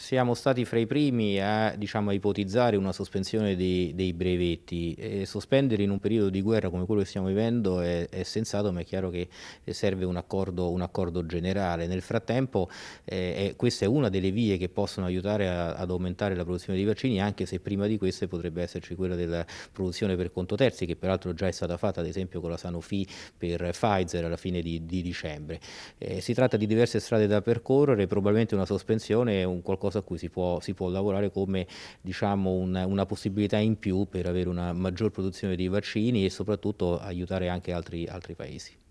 siamo stati fra i primi a diciamo, ipotizzare una sospensione dei, dei brevetti. E sospendere in un periodo di guerra come quello che stiamo vivendo è, è sensato, ma è chiaro che serve un accordo, un accordo generale. Nel frattempo eh, questa è una delle vie che possono aiutare a, ad aumentare la produzione di vaccini, anche se prima di queste potrebbe esserci quella della produzione per conto terzi, che peraltro già è stata fatta ad esempio con la Sanofi per Pfizer alla fine di, di dicembre. Eh, si tratta di diverse strade da percorrere, probabilmente una sospensione è un qualcosa a cui si può, si può lavorare come diciamo, un, una possibilità in più per avere una maggior produzione di vaccini e soprattutto aiutare anche altri, altri paesi.